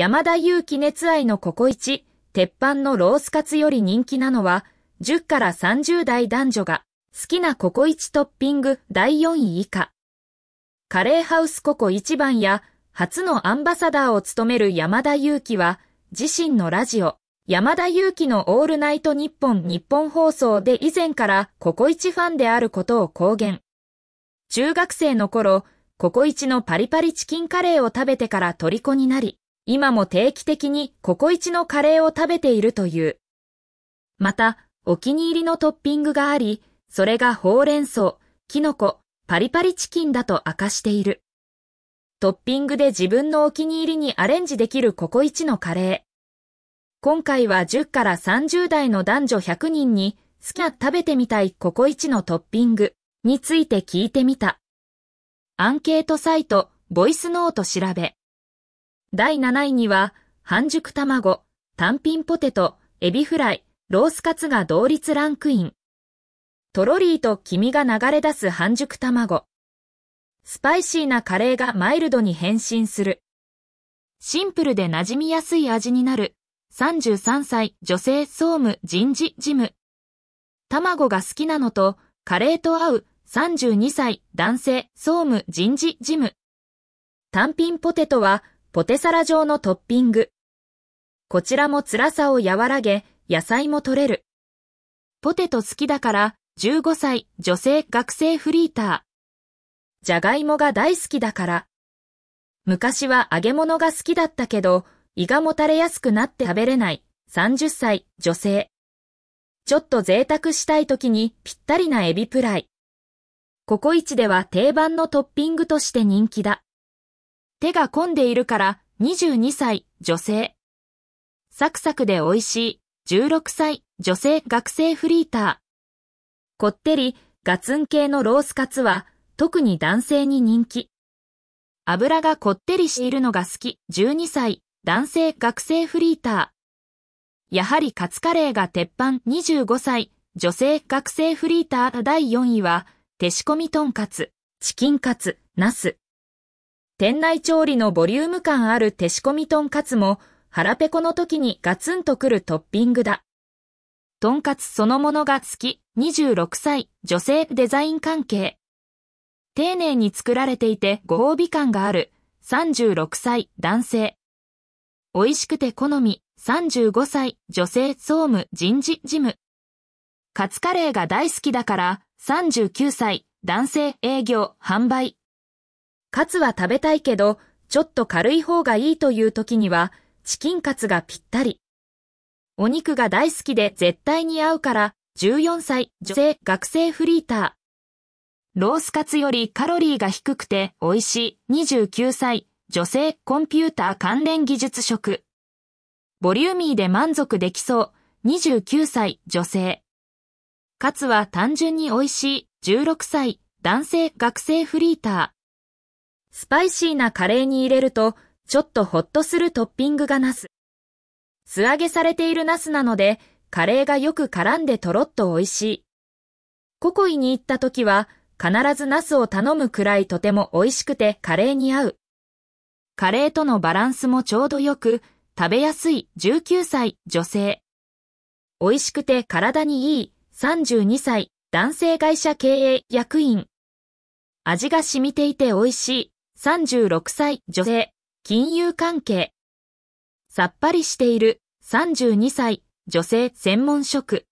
山田裕貴熱愛のココイチ、鉄板のロースカツより人気なのは、10から30代男女が好きなココイチトッピング第4位以下。カレーハウスココ一番や初のアンバサダーを務める山田裕貴は、自身のラジオ、山田裕貴のオールナイト日本日本放送で以前からココイチファンであることを公言。中学生の頃、ココイチのパリパリチキンカレーを食べてから虜になり、今も定期的にココイチのカレーを食べているという。また、お気に入りのトッピングがあり、それがほうれん草、キノコ、パリパリチキンだと明かしている。トッピングで自分のお気に入りにアレンジできるココイチのカレー。今回は10から30代の男女100人に好きな食べてみたいココイチのトッピングについて聞いてみた。アンケートサイト、ボイスノート調べ。第7位には、半熟卵、単品ポテト、エビフライ、ロースカツが同率ランクイン。トロリーと黄身が流れ出す半熟卵。スパイシーなカレーがマイルドに変身する。シンプルで馴染みやすい味になる。33歳女性総務人事事務。卵が好きなのと、カレーと合う。32歳男性総務人事事務。単品ポテトはポテサラ状のトッピング。こちらも辛さを和らげ、野菜も取れる。ポテト好きだから、15歳女性学生フリーター。じゃがいもが大好きだから。昔は揚げ物が好きだったけど、胃がもたれやすくなって食べれない。30歳女性。ちょっと贅沢したい時にぴったりなエビプライ。ココイチでは定番のトッピングとして人気だ。手が込んでいるから22歳女性。サクサクで美味しい16歳女性学生フリーター。こってりガツン系のロースカツは特に男性に人気。油がこってりしているのが好き12歳男性学生フリーター。やはりカツカレーが鉄板25歳女性学生フリーター第4位は手仕込みとんかつ、チキンカツ、ナス。店内調理のボリューム感ある手仕込みとんかつも、腹ペコの時にガツンとくるトッピングだ。とんかつそのものが好き、26歳、女性デザイン関係。丁寧に作られていてご褒美感がある、36歳、男性。美味しくて好み、35歳、女性、総務、人事、事務。カツカレーが大好きだから、39歳、男性、営業、販売。カツは食べたいけど、ちょっと軽い方がいいという時には、チキンカツがぴったり。お肉が大好きで絶対に合うから、14歳女性学生フリーター。ロースカツよりカロリーが低くて美味しい29歳女性コンピューター関連技術職。ボリューミーで満足できそう29歳女性。カツは単純に美味しい16歳男性学生フリーター。スパイシーなカレーに入れると、ちょっとホッとするトッピングがナス。素揚げされているナスなので、カレーがよく絡んでとろっと美味しい。ココイに行った時は、必ずナスを頼むくらいとても美味しくてカレーに合う。カレーとのバランスもちょうどよく、食べやすい19歳女性。美味しくて体にいい32歳男性会社経営役員。味が染みていて美味しい。36歳女性、金融関係。さっぱりしている、32歳、女性専門職。